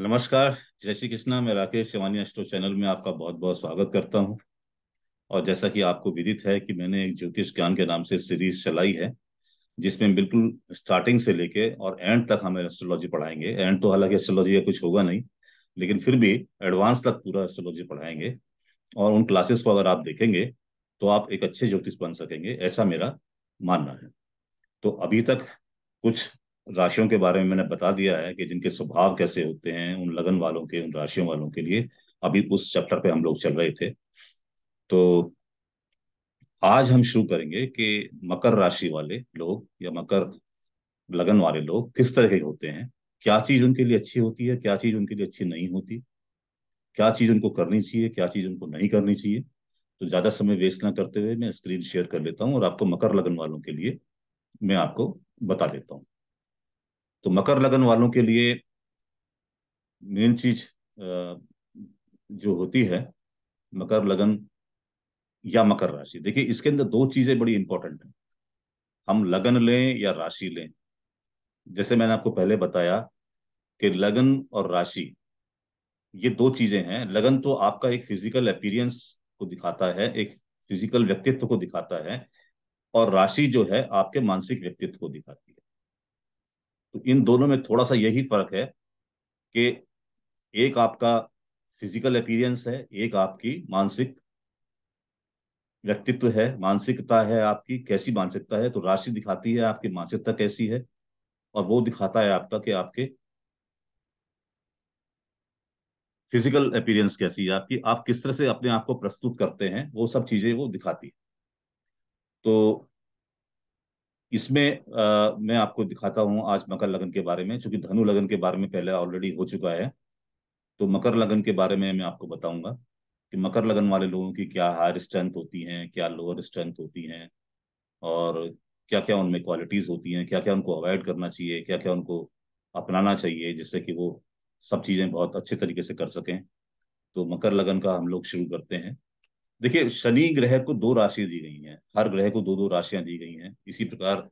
नमस्कार जय श्री कृष्णा मैं राकेश शिवानी एस्ट्रो चैनल में आपका बहुत बहुत स्वागत करता हूं और जैसा कि आपको विदित है कि मैंने एक ज्योतिष ज्ञान के नाम से सीरीज चलाई है जिसमें बिल्कुल स्टार्टिंग से लेके और एंड तक हम एस्ट्रोलॉजी पढ़ाएंगे एंड तो हालांकि एस्ट्रोलॉजी का कुछ होगा नहीं लेकिन फिर भी एडवांस तक पूरा एस्ट्रोलॉजी पढ़ाएंगे और उन क्लासेस को अगर आप देखेंगे तो आप एक अच्छे ज्योतिष बन सकेंगे ऐसा मेरा मानना है तो अभी तक कुछ राशियों के बारे में मैंने बता दिया है कि जिनके स्वभाव कैसे होते हैं उन लगन वालों के उन राशियों वालों के लिए अभी उस चैप्टर पे हम लोग चल रहे थे तो आज हम शुरू करेंगे कि मकर राशि वाले लोग या मकर लगन वाले लोग किस तरह के होते हैं क्या चीज उनके लिए अच्छी होती है क्या चीज उनके लिए अच्छी नहीं होती क्या चीज उनको करनी चाहिए क्या चीज उनको नहीं करनी चाहिए तो ज्यादा समय वेस्ट ना करते हुए मैं स्क्रीन शेयर कर लेता हूँ और आपको मकर लगन वालों के लिए मैं आपको बता देता हूँ तो मकर लगन वालों के लिए मेन चीज जो होती है मकर लगन या मकर राशि देखिए इसके अंदर दो चीजें बड़ी इंपॉर्टेंट हैं हम लगन लें या राशि लें जैसे मैंने आपको पहले बताया कि लगन और राशि ये दो चीजें हैं लगन तो आपका एक फिजिकल अपीरियंस को दिखाता है एक फिजिकल व्यक्तित्व को दिखाता है और राशि जो है आपके मानसिक व्यक्तित्व को दिखाती है तो इन दोनों में थोड़ा सा यही फर्क है कि एक आपका फिजिकल अपीरियंस है एक आपकी मानसिक व्यक्तित्व है मानसिकता है आपकी कैसी मानसिकता है तो राशि दिखाती है आपकी मानसिकता कैसी है और वो दिखाता है आपका कि आपके फिजिकल अपीरियंस कैसी है आपकी आप किस तरह से अपने आप को प्रस्तुत करते हैं वो सब चीजें वो दिखाती है तो इसमें आ, मैं आपको दिखाता हूँ आज मकर लगन के बारे में चूंकि धनु लगन के बारे में पहले ऑलरेडी हो चुका है तो मकर लगन के बारे में मैं आपको बताऊंगा कि मकर लगन वाले लोगों की क्या हायर स्ट्रेंथ होती है क्या लोअर स्ट्रेंथ होती है और क्या क्या उनमें क्वालिटीज होती हैं क्या क्या उनको अवॉइड करना चाहिए क्या क्या उनको अपनाना चाहिए जिससे कि वो सब चीजें बहुत अच्छे तरीके से कर सकें तो मकर लगन का हम लोग शुरू करते हैं देखिए शनि ग्रह को दो राशि दी गई हैं हर ग्रह को दो दो राशियां दी गई हैं इसी प्रकार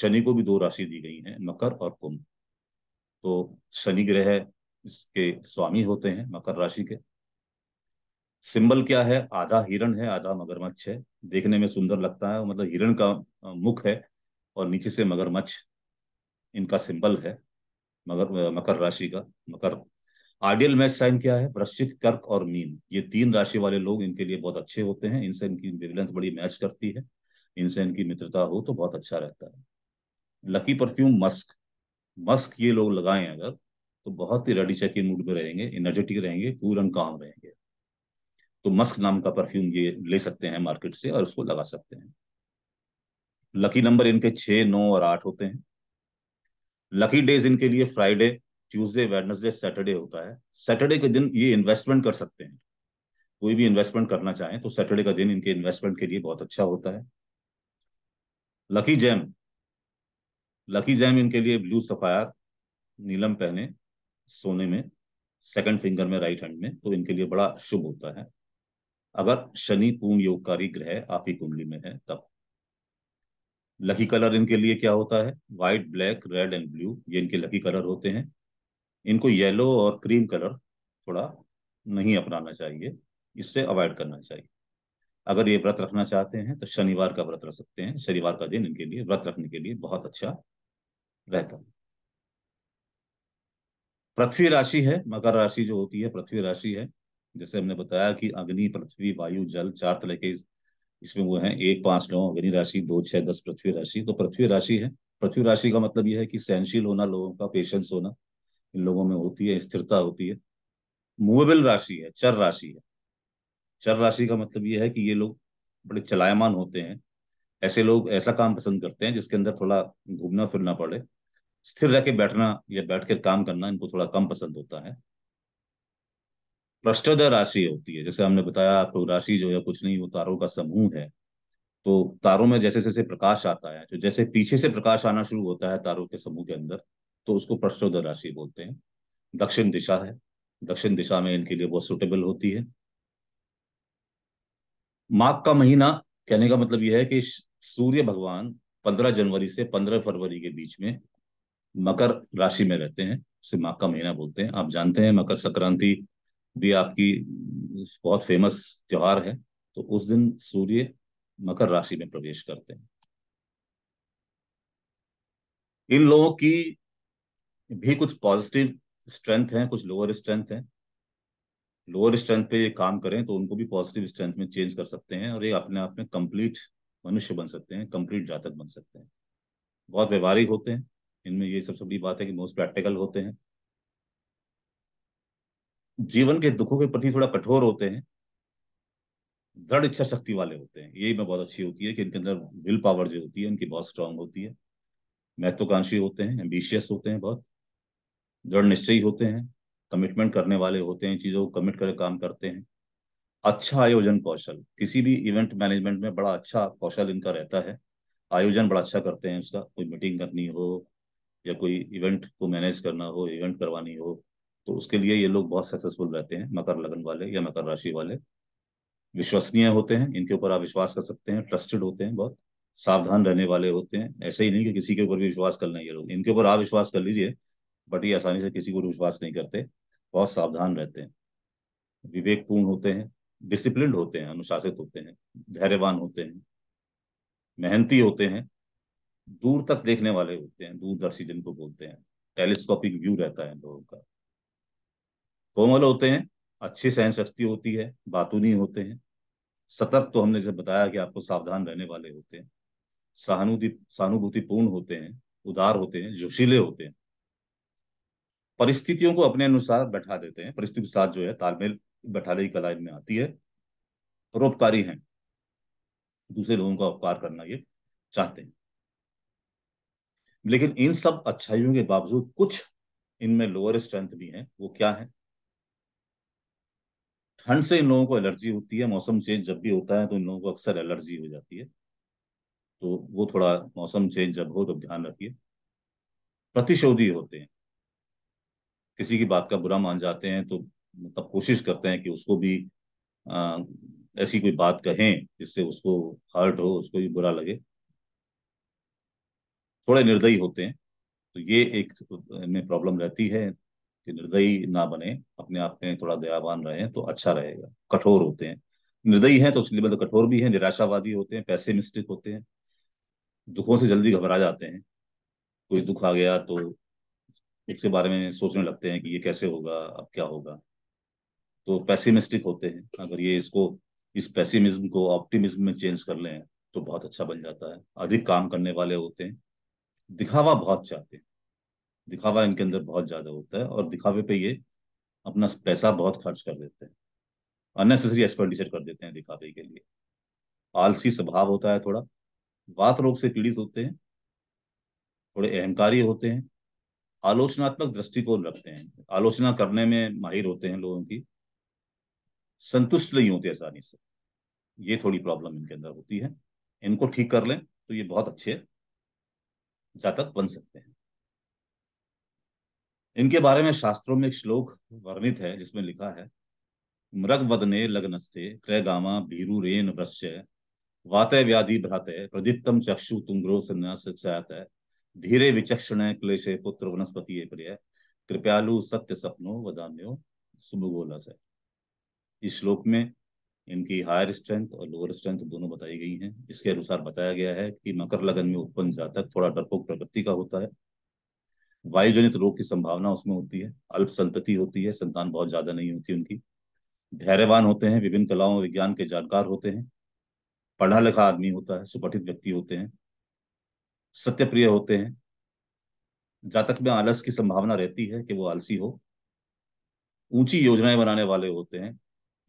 शनि को भी दो राशि दी गई हैं मकर और कुंभ तो शनि ग्रह इसके स्वामी होते हैं मकर राशि के सिंबल क्या है आधा हिरण है आधा मगरमच्छ है देखने में सुंदर लगता है मतलब हिरण का मुख है और नीचे से मगरमच्छ इनका सिंबल है मगर मकर राशि का मकर आइडियल मैच साइन क्या है वृश्चिक कर्क और मीन ये तीन राशि वाले लोग इनके लिए बहुत अच्छे होते हैं इनसे इनकी विविलेंस बड़ी मैच करती है इनसे इनकी मित्रता हो तो बहुत अच्छा रहता है लकी परफ्यूम मस्क मस्क ये लोग लगाएं अगर तो बहुत ही रेडी चेक मूड में रहेंगे एनर्जेटिक रहेंगे कूल एंड काम रहेंगे तो मस्क नाम का परफ्यूम ये ले सकते हैं मार्केट से और उसको लगा सकते हैं लकी नंबर इनके छ नौ और आठ होते हैं लकी डेज इनके लिए फ्राइडे ट्यूसडे वेडनेसडे सैटरडे होता है सैटरडे के दिन ये इन्वेस्टमेंट कर सकते हैं कोई भी इन्वेस्टमेंट करना चाहे तो सैटरडे का दिन इनके इन्वेस्टमेंट के लिए बहुत अच्छा होता है लकी जैम लकी जैम इनके लिए ब्लू सफायर नीलम पहने सोने में सेकंड फिंगर में राइट हैंड में तो इनके लिए बड़ा शुभ होता है अगर शनि पूर्ण योगकारी ग्रह आप ही कुंडली में है तब लकी कलर इनके लिए क्या होता है white black red and blue ये इनके लकी कलर होते हैं इनको येलो और क्रीम कलर थोड़ा नहीं अपनाना चाहिए इससे अवॉइड करना चाहिए अगर ये व्रत रखना चाहते हैं तो शनिवार का व्रत रख सकते हैं शनिवार का दिन इनके लिए व्रत रखने के लिए बहुत अच्छा रहता है पृथ्वी राशि है मकर राशि जो होती है पृथ्वी राशि है जैसे हमने बताया कि अग्नि पृथ्वी वायु जल चार तरह के इसमें वो है एक पांच नौ अग्नि राशि दो छह दस पृथ्वी राशि तो पृथ्वी राशि है पृथ्वी राशि का मतलब यह है कि सहनशील होना लोगों का पेशेंस होना इन लोगों में होती है स्थिरता होती है मूवेबल राशि है चर राशि है चर राशि का मतलब यह है कि ये लोग बड़े चलायमान होते हैं ऐसे लोग ऐसा काम पसंद करते हैं जिसके अंदर थोड़ा घूमना फिरना पड़े स्थिर रह के बैठना या बैठ कर काम करना इनको थोड़ा कम पसंद होता है पृष्ठद राशि होती है जैसे हमने बताया आपको तो राशि जो है कुछ नहीं वो तारों का समूह है तो तारों में जैसे जैसे प्रकाश आता है जो तो जैसे पीछे से प्रकाश आना शुरू होता है तारों के समूह के अंदर तो उसको प्रश्नोदय राशि बोलते हैं दक्षिण दिशा है दक्षिण दिशा में इनके लिए बहुत सुटेबल होती है माघ का महीना कहने का मतलब यह है कि सूर्य भगवान 15 जनवरी से 15 फरवरी के बीच में मकर राशि में रहते हैं उसे माघ का महीना बोलते हैं आप जानते हैं मकर संक्रांति भी आपकी बहुत फेमस त्योहार है तो उस दिन सूर्य मकर राशि में प्रवेश करते हैं इन लोगों की भी कुछ पॉजिटिव स्ट्रेंथ हैं कुछ लोअर स्ट्रेंथ हैं लोअर स्ट्रेंथ पे ये काम करें तो उनको भी पॉजिटिव स्ट्रेंथ में चेंज कर सकते हैं और ये अपने आप में कंप्लीट मनुष्य बन सकते हैं कंप्लीट जातक बन सकते हैं बहुत व्यवहारिक होते हैं इनमें ये सबसे बड़ी बात है कि मोस्ट प्रैक्टिकल होते हैं जीवन के दुखों के प्रति थोड़ा कठोर होते हैं दृढ़ इच्छा शक्ति वाले होते हैं ये में बहुत अच्छी होती है कि इनके अंदर विल पावर जो होती है इनकी बहुत स्ट्रांग होती है महत्वाकांक्षी होते हैं एम्बिशियस होते हैं बहुत दृढ़ निश्चयी होते हैं कमिटमेंट करने वाले होते हैं चीज़ों को कमिट कर काम करते हैं अच्छा आयोजन कौशल किसी भी इवेंट मैनेजमेंट में बड़ा अच्छा कौशल इनका रहता है आयोजन बड़ा अच्छा करते हैं उसका कोई मीटिंग करनी हो या कोई इवेंट को मैनेज करना हो इवेंट करवानी हो तो उसके लिए ये लोग बहुत सक्सेसफुल रहते हैं मकर लगन वाले या मकर राशि वाले विश्वसनीय होते हैं इनके ऊपर आप विश्वास कर सकते हैं ट्रस्टेड होते हैं बहुत सावधान रहने वाले होते हैं ऐसे ही नहीं कि किसी के ऊपर भी विश्वास करना ये लोग इनके ऊपर आप विश्वास कर लीजिए बट ये आसानी से किसी को विश्वास नहीं करते बहुत सावधान रहते हैं विवेकपूर्ण होते हैं डिसिप्लिन होते हैं अनुशासित होते हैं धैर्यवान होते हैं मेहनती होते हैं दूर तक देखने वाले होते हैं दूरदर्शी जिनको बोलते हैं टेलीस्कोपिक व्यू रहता है लोगों का कोमल होते हैं अच्छी सहन शक्ति होती है बातूनी होते हैं सतर्क तो हमने जैसे बताया कि आपको सावधान रहने वाले होते हैं सहानुभूति सहानुभूतिपूर्ण होते हैं उदार होते हैं जोशीले होते हैं परिस्थितियों को अपने अनुसार बैठा देते हैं परिस्थिति के साथ जो है तालमेल बैठाने की कला इनमें आती है परोपकारी हैं दूसरे लोगों का उपकार करना ये चाहते हैं लेकिन इन सब अच्छाइयों के बावजूद कुछ इनमें लोअर स्ट्रेंथ भी हैं वो क्या है ठंड से इन लोगों को एलर्जी होती है मौसम चेंज जब भी होता है तो इन लोगों को अक्सर एलर्जी हो जाती है तो वो थोड़ा मौसम चेंज जब हो तब तो ध्यान रखिए प्रतिशोधी होते हैं किसी की बात का बुरा मान जाते हैं तो मतलब कोशिश करते हैं कि उसको भी आ, ऐसी कोई बात कहें जिससे उसको हर्ट हो उसको भी बुरा लगे थोड़े निर्दयी होते हैं तो ये एक में प्रॉब्लम रहती है कि निर्दयी ना बने अपने आप में थोड़ा दयावान रहे तो अच्छा रहेगा कठोर होते हैं निर्दयी हैं तो उसके लिए तो कठोर भी हैं निराशावादी होते हैं पैसे मिस्टेक होते हैं दुखों से जल्दी घबरा जाते हैं कोई दुख आ गया तो इसके बारे में सोचने लगते हैं कि ये कैसे होगा अब क्या होगा तो पैसिमिस्टिक होते हैं अगर ये इसको इस पैसिमिज्म को ऑप्टिमिज्म में चेंज कर लें तो बहुत अच्छा बन जाता है अधिक काम करने वाले होते हैं दिखावा बहुत चाहते हैं दिखावा इनके अंदर बहुत ज्यादा होता है और दिखावे पे ये अपना पैसा बहुत खर्च कर देते हैं अननेसेसरी एक्सपेंडिचर कर देते हैं दिखावे के लिए आलसी स्वभाव होता है थोड़ा वात रोग से पीड़ित होते हैं थोड़े अहंकारी होते हैं आलोचनात्मक दृष्टिकोण रखते हैं आलोचना करने में माहिर होते हैं लोगों की संतुष्ट नहीं होते आसानी से ये थोड़ी प्रॉब्लम इनके अंदर होती है इनको ठीक कर लें तो ये बहुत अच्छे जातक बन सकते हैं इनके बारे में शास्त्रों में एक श्लोक वर्णित है जिसमें लिखा है मृग वदने लग्नस्ते गामा भीरु रेन वृश्य वातय व्याधि भ्रात प्रदीप्तम चक्षु तुंग्रो संत धीरे विचक्षण क्लेशे पुत्र वनस्पति प्रिय कृपयालु सत्य सपनो वदान्यो सुबगोला से इस श्लोक में इनकी हायर स्ट्रेंथ और लोअर स्ट्रेंथ दोनों बताई गई हैं इसके अनुसार बताया गया है कि मकर लगन में उत्पन्न जातक थोड़ा डरपोक प्रकृति का होता है वायुजनित रोग की संभावना उसमें होती है अल्प संतति होती है संतान बहुत ज्यादा नहीं होती उनकी धैर्यवान होते हैं विभिन्न कलाओं विज्ञान के जानकार होते हैं पढ़ा लिखा आदमी होता है सुपठित व्यक्ति होते हैं सत्य प्रिय होते हैं जातक में आलस की संभावना रहती है कि वो आलसी हो ऊंची योजनाएं बनाने वाले होते हैं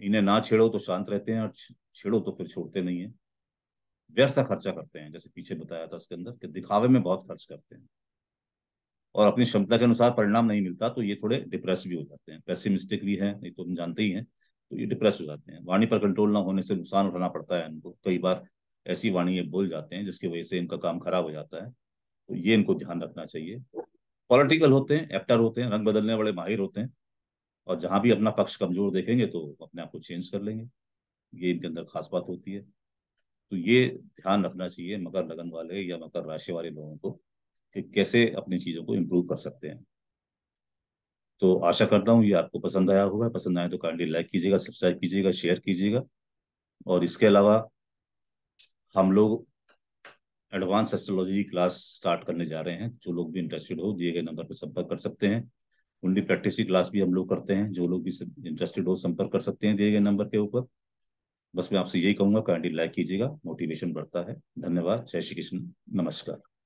इन्हें ना छेड़ो तो शांत रहते हैं और छेड़ो तो फिर छोड़ते नहीं है व्यर्थ खर्चा करते हैं जैसे पीछे बताया था इसके अंदर कि दिखावे में बहुत खर्च करते हैं और अपनी क्षमता के अनुसार परिणाम नहीं मिलता तो ये थोड़े डिप्रेस भी हो जाते हैं पैसे मिस्टेक भी है नहीं तो हम जानते ही हैं तो ये डिप्रेस हो जाते हैं वाणी पर कंट्रोल ना होने से नुकसान उठाना पड़ता है इनको कई बार ऐसी वाणी ये बोल जाते हैं जिसकी वजह से इनका काम खराब हो जाता है तो ये इनको ध्यान रखना चाहिए पॉलिटिकल होते हैं एक्टर होते हैं रंग बदलने वाले माहिर होते हैं और जहां भी अपना पक्ष कमजोर देखेंगे तो अपने आप को चेंज कर लेंगे ये इनके अंदर खास बात होती है तो ये ध्यान रखना चाहिए मकर लगन वाले या मकर राशि वाले लोगों को कि कैसे अपनी चीजों को इम्प्रूव कर सकते हैं तो आशा करता हूँ ये आपको पसंद आया होगा पसंद आए तो काइंडली लाइक कीजिएगा सब्सक्राइब कीजिएगा शेयर कीजिएगा और इसके अलावा हम लोग एडवांस एस्ट्रोलॉजी की क्लास स्टार्ट करने जा रहे हैं जो लोग भी इंटरेस्टेड हो दिए गए नंबर पर संपर्क कर सकते हैं कुंडली प्रैक्टिस की क्लास भी हम लोग करते हैं जो लोग भी इंटरेस्टेड हो संपर्क कर सकते हैं दिए गए नंबर के ऊपर बस मैं आपसे यही कहूंगा कैंडी लाइक कीजिएगा मोटिवेशन बढ़ता है धन्यवाद जय श्री कृष्ण नमस्कार